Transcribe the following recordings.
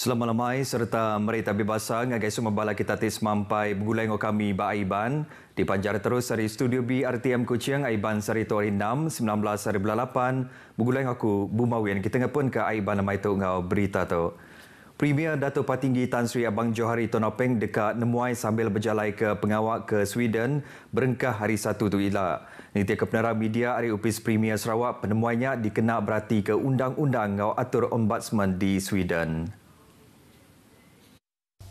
Selamat lamai serta merita bebasang agak semua bala kita tis mampai bergulang kami Baiban di panjar terus dari studio B RTM Kuching Aiban Sari Tuan Hindam 19 hari bulan 8 bergulang aku Bumawian kita ngapun ke Aiban nama itu ngau berita tu Premier Dato' Patinggi Tan Sri Abang Johari Tonopeng dekat Nemuai sambil berjalan ke pengawak ke Sweden berengkah hari satu tu ila. Nitya kebenaran media hari upis Premier Sarawak penemuannya dikenal berarti ke undang-undang ngau atur ombudsman di Sweden.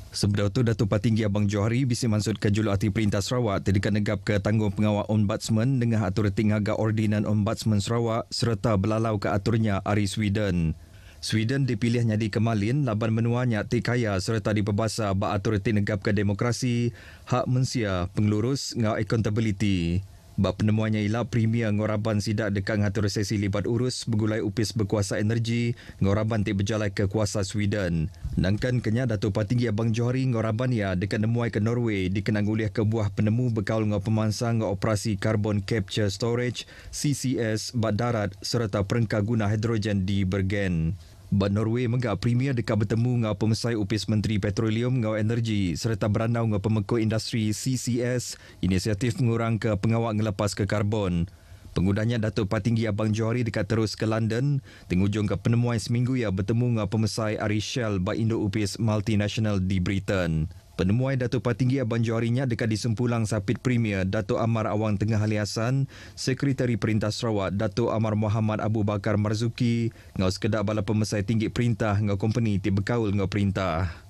Sebelum itu, Datuk Patinggi Abang Johari bisi mansud ke Juluk Hati Perintah Sarawak terdekat negap ke tanggung pengawal Ombudsman dengan atur tinggaga ordinan Ombudsman Sarawak serta belalau ke aturnya Ari Sweden. Sweden dipilih jadi kemalin laban menuanya tikaya serta dipebasa ba aturiti ke demokrasi, hak mensia, pengelurus ngau accountability. Bab penemuannya ialah premier ngoraban sidak dekat ngatur sesi libat urus begulai upis berkuasa energi ngoraban tiap berjalan ke kuasa Sweden. Nangkan kenya Datuk Patinggi Abang Johari ngoraban ia dekat nemuai ke Norway dikenang oleh kebuah penemu bekal ngau pemansang operasi carbon capture storage CCS bad darat serta perengkah guna hidrogen di Bergen. Ban Norway mengak premier dekat bertemu dengan pemesai upis Menteri Petroleum dan Energi serta beranau dengan pemekuk industri CCS, inisiatif mengurang ke pengawak ngelepas ke karbon. Pengundangnya Datuk Patinggi Abang Johari dekat terus ke London, tengujung ke penemuan seminggu yang bertemu dengan pemesai Arishel by Indo-Upis Multinational di Britain. Penemuan Dato' Patinggi Abang Juarinya dekat di Sempulang Sapit Premier Dato' Amar Awang Tengah Ali Hassan, Sekretari Perintah Sarawak Dato' Amar Muhammad Abu Bakar Marzuki, ngau sekedar bala pemesai tinggi perintah ngau company ti bekaul ngau perintah.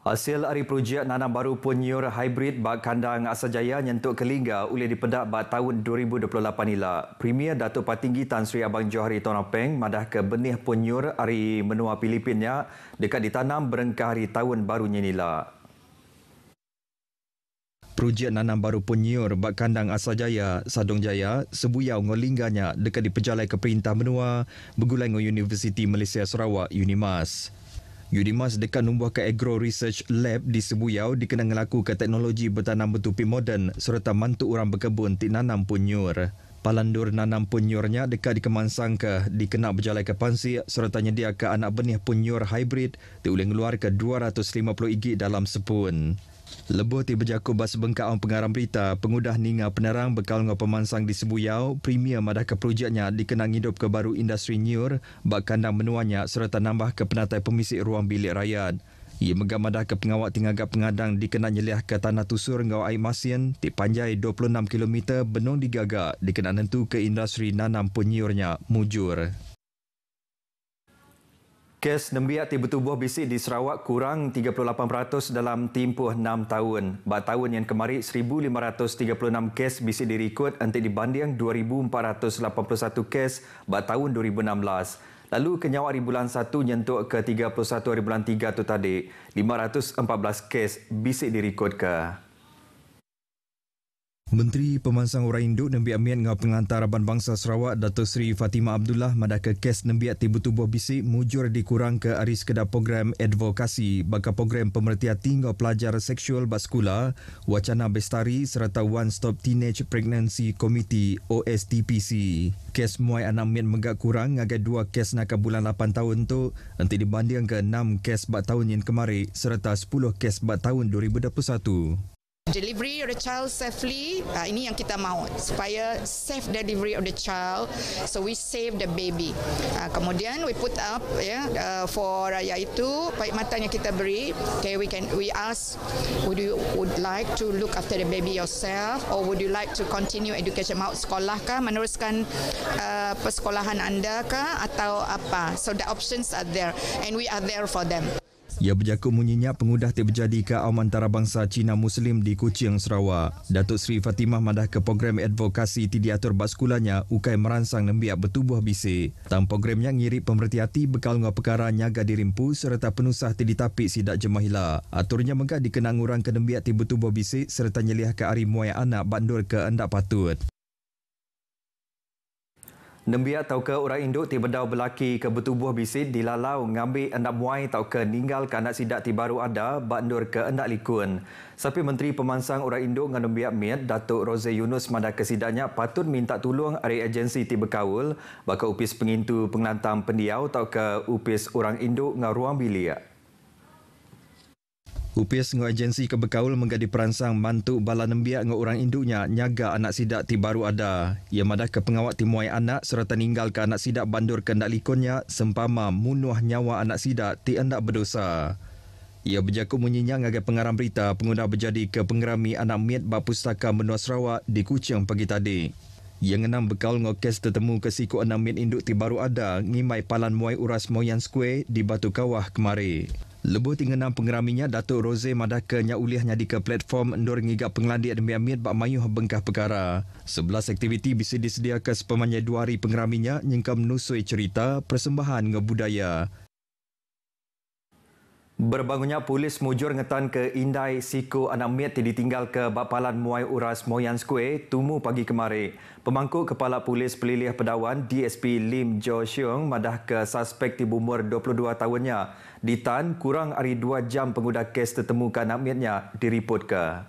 Hasil hari projek nanam baru penyur hybrid bak kandang Asal Jaya nyentuk kelingga oleh dipedak bak tahun 2028 nila. Premier Datuk Patinggi Tan Sri Abang Johari Tuan Apeng madah ke benih penyur hari menua Filipina dekat ditanam berengkah hari tahun baru nyinila. Projek nanam baru penyur bak kandang Asal Jaya, Sadong Jaya, sebuyau ngolingganya dekat dipejalai ke Perintah Menua, Begulai Universiti Malaysia Sarawak, UNIMAS. Yudimas dekat membuahkan Agro Research Lab di Sebuyau dikenang laku ke teknologi bertanam bertupi moden serta mantu orang berkebun tinanam punyur. Palandur nanam penyurnya dekat di Kemansang ke dikena berjalan ke Pansi serta nyedia ke anak benih penyur hybrid diulih keluar ke 250 igi dalam sepun. Lebuh ti berjaku bas bengkak on pengarang berita, pengudah ninga penerang bekal ngau pemansang di Sebuyau, premier madah ke projeknya dikenang hidup ke baru industri nyur, bak kandang menuanya serta nambah ke penatai pemisik ruang bilik rakyat. Ia menggambarkan ke pengawak tingaga pengadang dikenal nyeliah ke Tanah Tusur Ngawak Air Masin di panjai 26 km benung digaga dikenal nentu ke industri nanam penyiurnya mujur. Kes nembiak tiba tubuh bisik di Sarawak kurang 38% dalam tempoh 6 tahun. Bak tahun yang kemari 1,536 kes bisik dirikut antik dibanding 2,481 kes bak tahun 2016. Lalu kenyawa hari bulan 1 nyentuk ke 31 hari bulan 3 tu tadi, 514 kes bisik direkod ke. Menteri Pemansang Orang Induk Nembiak Amin dengan pengantar Aban Bangsa Sarawak Dato' Sri Fatimah Abdullah madaka kes Nembiak Tibu Tubuh Bisik mujur dikurang ke hari sekedar program advokasi bagi program pemerhatian tinggal pelajar seksual baskula wacana bestari serta One Stop Teenage Pregnancy Committee OSTPC. Kes muai anak Amin megak kurang agak dua kes nak bulan 8 tahun itu nanti dibanding ke enam kes bat tahun yang kemarin serta sepuluh kes bat tahun 2021. Delivery of the child safely, uh, ini yang kita mahu supaya safe delivery of the child, so we save the baby. Uh, kemudian we put up ya yeah, uh, for uh, iaitu perkhidmatan yang kita beri. Okay, we can we ask, would you would like to look after the baby yourself, or would you like to continue education Mau sekolah kah, meneruskan uh, persekolahan anda kah, atau apa? So the options are there, and we are there for them. Ia berjaga menyenyap pengudah tidak berjadi ke awam antara bangsa Cina Muslim di Kuching, Sarawak. Datuk Sri Fatimah madah ke program advokasi tidak atur baskulanya ukai merangsang nembiak bertubuh bisi. Tang program yang ngirip pemerhati hati bekal ngau perkara nyaga dirimpu serta penusah tidak tapik sidak jemahila. Aturnya mengka dikenang orang ke nembiak tiba-tiba bisi serta nyelih ke arimuai anak bandur ke endak patut. Nembia tau ke orang induk ti bedau belaki ke betubuh bisit lalau ngambil endak muai tau ke ninggal ke anak sidak ti baru ada bandur ke endak likun. Sapi Menteri Pemansang Orang Induk dengan Nembia Miet, Datuk Rose Yunus mada kesidaknya patut minta tulung dari agensi ti bekaul baka upis pengintu penglantam pendiau tau ke upis orang induk dengan ruang bilik. Upis ngau agensi kebekaul menggadi peransang mantu bala nembia ngau orang induknya nyaga anak sidak ti baru ada. Ia madah ke pengawat timuai anak serta ninggal ke anak sidak bandur kendak likonnya sempama munuh nyawa anak sidak ti endak berdosa. Ia berjaku menyinyang agak pengarang berita pengguna berjadi ke pengerami anak miet bak pustaka menua Sarawak di Kucing pagi tadi. Yang enam bekaul ngau kes tertemu ke siku enam miet induk ti baru ada ngimai palan muai uras moyan square di Batu Kawah kemari. Lebuh tinggenan pengeraminya, Datuk Rose Madaka nyaulihnya di ke platform Ndor Ngiga Pengelandi Admi Amir Bak Mayuh Bengkah Pekara. Sebelas aktiviti bisa disediakan sepamanya dua hari pengeraminya nyengkam nusui cerita persembahan ngebudaya. Berbangunnya polis mujur ngetan ke Indai Siko Anak Miet yang ditinggal ke Bapalan Muai Uras Moyan Square tumu pagi kemari. Pemangku Kepala Polis Pelilih Pedawan DSP Lim Jo Seung madah ke suspek di umur 22 tahunnya. Ditan kurang hari 2 jam pengudah kes tertemukan Anak Mietnya diriput ke.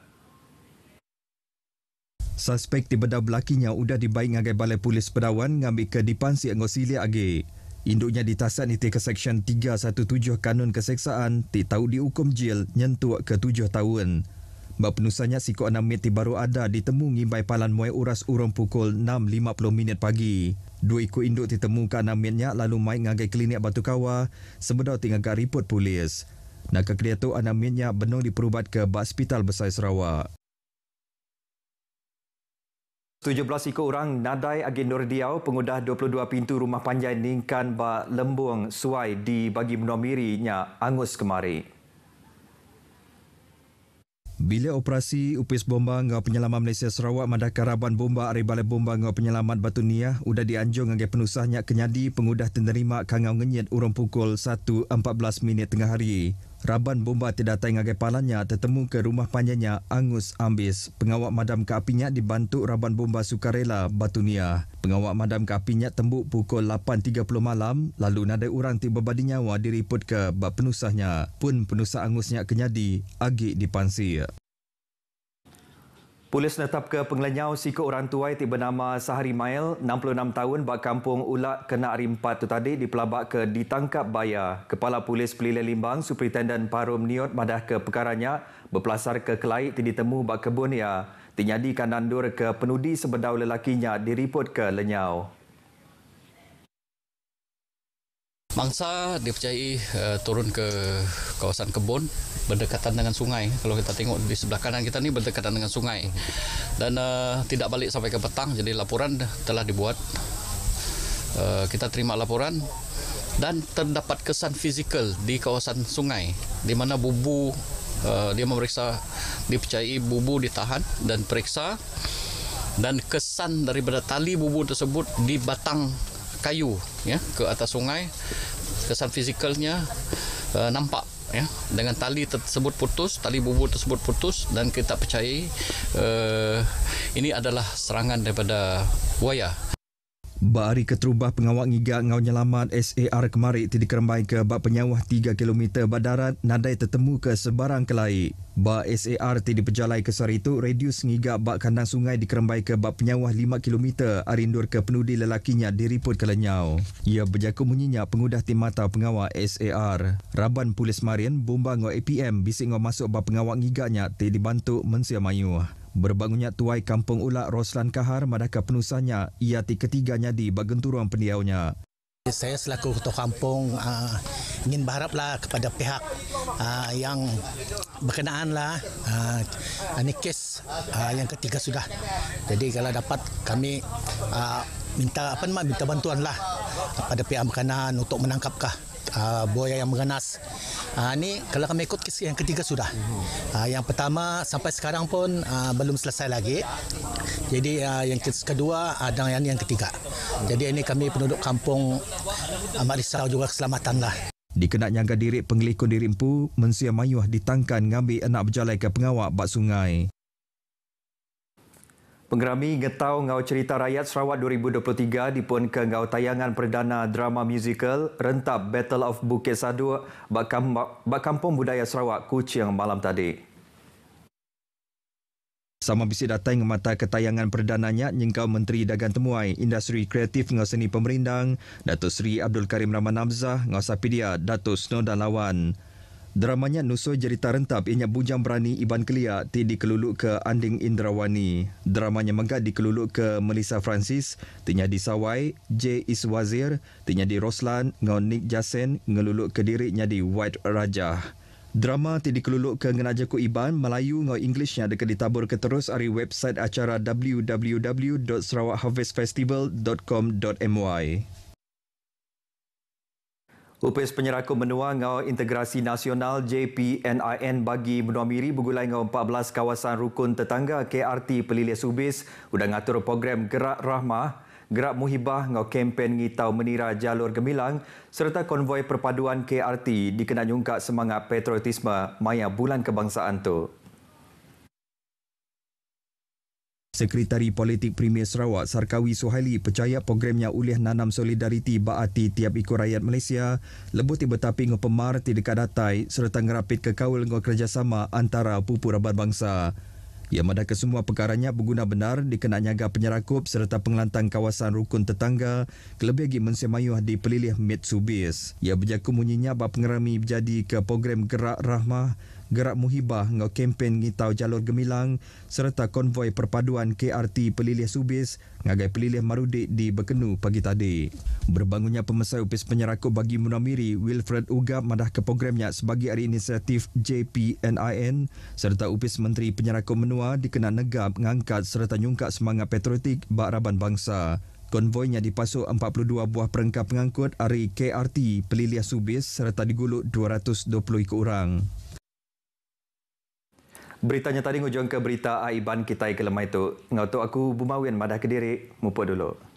Suspek di bedah belakinya sudah dibaik dengan balai polis pedawan mengambil ke dipansi anggosili agi. agak. Induknya ditasan itu ke Seksyen 317 Kanun Keseksaan ti tahu dihukum jil nyentuk ke tujuh tahun. Mbak penusanya si Kok Namit baru ada ditemu ngimbai palan muai uras urung pukul 6.50 minit pagi. Dua ikut induk ditemu ke Namitnya lalu mai ngagai klinik Batu Kawa sebeda tinggal agak report polis. Nak ke kreatur Anamitnya benung diperubat ke Hospital Besar Sarawak. 17 ikut orang Nadai Agen Nur Diaw, pengudah 22 pintu rumah panjang Ningkan Ba lembung Suai di bagi menomirinya Angus kemari. Bila operasi upis bomba ngau penyelamat Malaysia Sarawak madah karaban bomba ari balai bomba ngau penyelamat Batu Niah udah dianjung ngagai penusahnya kenyadi pengudah tenerima kangau ngenyet urung pukul 1.14 minit tengah hari. Raban bomba terdatang agai palanya tertemu ke rumah panjangnya Angus Ambis. Pengawak madam ke apinya dibantu Raban bomba Sukarela Batunia. Pengawak madam ke apinya tembuk pukul 8.30 malam lalu nadai orang tiba badi nyawa diriput ke bak penusahnya. Pun penusah Angusnya kenyadi agik dipansi. Polis netap ke pengelenyau sikut orang tuai tiba nama Sahari Mail, 66 tahun, bak kampung Ulak kena rimpat tu tadi dipelabak ke ditangkap bayar. Kepala Polis Pelilih Limbang, Superintendent Parum Niot madah ke perkaranya berpelasar ke Kelai ti ditemu bak kebun ia. Tinyadi kanandur ke penudi sebedau lelakinya diriput ke lenyau. Mangsa dipercayai uh, turun ke kawasan kebun berdekatan dengan sungai. Kalau kita tengok di sebelah kanan kita ni berdekatan dengan sungai. Dan uh, tidak balik sampai ke petang. Jadi laporan telah dibuat. Uh, kita terima laporan dan terdapat kesan fizikal di kawasan sungai di mana bubu uh, dia memeriksa dipercayai bubu ditahan dan periksa dan kesan daripada tali bubu tersebut di batang kayu ya ke atas sungai kesan fizikalnya uh, nampak ya dengan tali tersebut putus tali bubur tersebut putus dan kita percaya uh, eh, ini adalah serangan daripada buaya Bari keterubah pengawal ngiga ngau nyelamat SAR kemarin tidak kerembai ke bak penyawah 3 km badarat nadai tertemu ke sebarang kelai. Bak SAR tidak pejalai ke sehari itu radius ngiga bak kandang sungai dikerembai ke bak penyawah 5 km arindur ke penudi lelakinya diriput ke lenyau. Ia berjaku menyinyak pengudah timata pengawal SAR. Raban Pulis marin bomba ngau APM bisik ngau masuk bak pengawal ngiganya tidak dibantu mensia mayuh. Berbangunnya tuai kampung ulak Roslan Kahar madaka penusahnya ia ti ketiganya di bagenturuan pendiaunya. Saya selaku ketua kampung ah, ingin berharaplah kepada pihak ah, yang berkenaan lah ah, ini kes yang ketiga sudah. Jadi kalau dapat kami minta apa nama minta bantuanlah kepada pihak berkenaan untuk menangkapkah uh, buaya yang mengganas Uh, ni kalau kami ikut kes yang ketiga sudah. Uh, yang pertama sampai sekarang pun uh, belum selesai lagi. Jadi uh, yang kes kedua ada dan yang, yang ketiga. Jadi ini kami penduduk kampung uh, Mak Risau juga keselamatan lah. Dikenak nyangka diri pengelikun dirimpu, Mensia Mayuh ditangkan ngambil anak berjalan ke pengawak bak sungai. Penggerami Ngetau Ngau Cerita Rakyat Sarawak 2023 dipun ke ngau tayangan perdana drama musical Rentap Battle of Bukit Sadu Bak Kampung Budaya Sarawak Kuching malam tadi. Sama bisi datang ke mata ketayangan perdananya nyengkau Menteri Dagang Temuai, Industri Kreatif Ngau Seni Pemerindang, Datuk Seri Abdul Karim Rahman Namzah, Ngau Sapidia, Datuk Snow Danlawan. Lawan. Dramanya nusul cerita Tarentap inya bujang berani Iban Kelia ti dikeluluk ke Anding Indrawani. Dramanya megat dikeluluk ke Melissa Francis, tinya di Sawai, J Iswazir, tinya di Roslan, Ngau Nick Jasen ngeluluk ke diri nya di White Raja. Drama ti dikeluluk ke ngenaja ku Iban Melayu ngau Englishnya dekat ditabur ke terus ari website acara www.sarawakharvestfestival.com.my. Upis penyerakan menua ngau integrasi nasional JPNIN bagi menua miri bergulai ngau 14 kawasan rukun tetangga KRT Pelilih Subis sudah ngatur program Gerak Rahmah Gerak Muhibah ngau kempen ngitau menira jalur gemilang serta konvoi perpaduan KRT dikena nyungkak semangat patriotisme maya bulan kebangsaan tu. Sekretari Politik Premier Sarawak Sarkawi Suhaili percaya programnya ulih nanam solidariti baati tiap ikut rakyat Malaysia lebih tiba tapi ngu pemar tidak datai serta ngerapit kekawal ngu kerjasama antara pupu rabat bangsa. Ia mada ke semua perkaranya berguna benar dikena nyaga penyerakup serta pengelantang kawasan rukun tetangga kelebih lagi mensemayuh di pelilih Mitsubis. Ia berjaku munyinya bahawa pengerami berjadi ke program Gerak Rahmah gerak muhibah ngau kempen ngitau jalur gemilang serta konvoi perpaduan KRT Pelilih Subis ngagai Pelilih Marudik di Bekenu pagi tadi. Berbangunnya pemesai upis penyerakut bagi Munamiri Wilfred Uga madah ke programnya sebagai hari inisiatif JPNIN serta upis Menteri Penyerakut Menua dikenal negap ngangkat serta nyungkat semangat patriotik bakraban bangsa. Konvoinya dipasuk 42 buah perengkap pengangkut dari KRT Pelilih Subis serta diguluk 220 ikut orang. Beritanya tadi ngujung ke berita Aiban kita ke lemai itu, Ngau tu aku bumawin madah kediri mupa dulu.